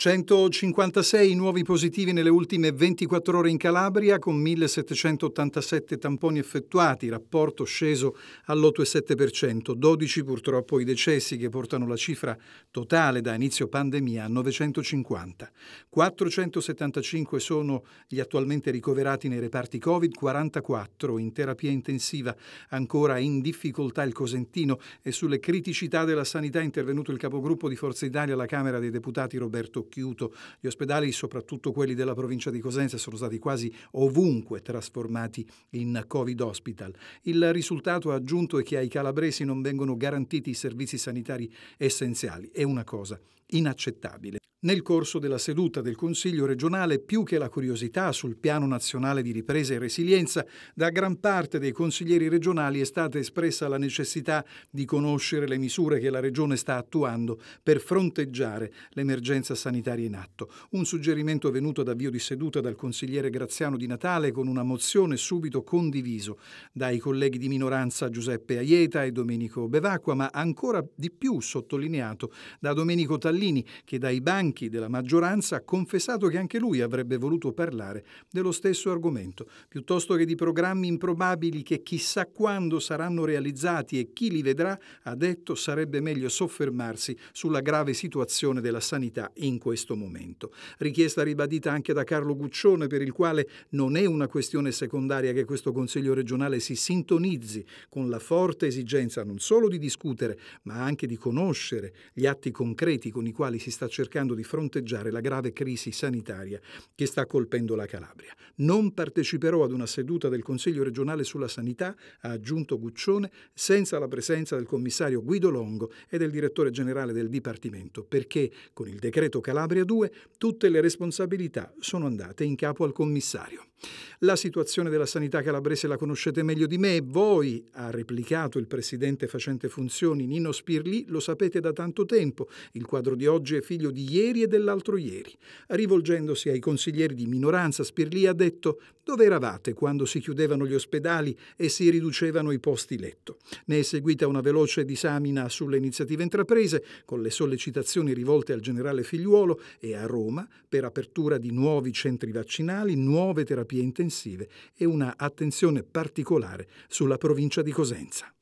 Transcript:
156 nuovi positivi nelle ultime 24 ore in Calabria con 1787 tamponi effettuati, rapporto sceso all'8,7%, 12 purtroppo i decessi che portano la cifra totale da inizio pandemia a 950. 475 sono gli attualmente ricoverati nei reparti Covid, 44 in terapia intensiva, ancora in difficoltà il Cosentino e sulle criticità della sanità è intervenuto il capogruppo di Forza Italia alla Camera dei Deputati Roberto Chiuto. Gli ospedali, soprattutto quelli della provincia di Cosenza, sono stati quasi ovunque trasformati in Covid hospital. Il risultato aggiunto è che ai calabresi non vengono garantiti i servizi sanitari essenziali. È una cosa inaccettabile. Nel corso della seduta del Consiglio regionale, più che la curiosità sul piano nazionale di ripresa e resilienza, da gran parte dei consiglieri regionali è stata espressa la necessità di conoscere le misure che la Regione sta attuando per fronteggiare l'emergenza sanitaria sanitaria in atto. Un suggerimento venuto ad avvio di seduta dal consigliere Graziano di Natale con una mozione subito condiviso dai colleghi di minoranza Giuseppe Aieta e Domenico Bevacqua, ma ancora di più sottolineato da Domenico Tallini, che dai banchi della maggioranza ha confessato che anche lui avrebbe voluto parlare dello stesso argomento, piuttosto che di programmi improbabili che chissà quando saranno realizzati e chi li vedrà, ha detto sarebbe meglio soffermarsi sulla grave situazione della sanità in quel questo momento. Richiesta ribadita anche da Carlo Guccione, per il quale non è una questione secondaria che questo Consiglio regionale si sintonizzi con la forte esigenza non solo di discutere, ma anche di conoscere gli atti concreti con i quali si sta cercando di fronteggiare la grave crisi sanitaria che sta colpendo la Calabria. Non parteciperò ad una seduta del Consiglio regionale sulla sanità, ha aggiunto Guccione, senza la presenza del commissario Guido Longo e del direttore generale del Dipartimento, perché con il decreto Calabria Calabria 2 tutte le responsabilità sono andate in capo al commissario. La situazione della sanità calabrese la conoscete meglio di me, voi, ha replicato il presidente facente funzioni Nino Spirli, lo sapete da tanto tempo, il quadro di oggi è figlio di ieri e dell'altro ieri. Rivolgendosi ai consiglieri di minoranza, Spirli ha detto dove eravate quando si chiudevano gli ospedali e si riducevano i posti letto. Ne è seguita una veloce disamina sulle iniziative intraprese, con le sollecitazioni rivolte al generale Figliuolo e a Roma per apertura di nuovi centri vaccinali, nuove terapie terapie intensive e una attenzione particolare sulla provincia di Cosenza.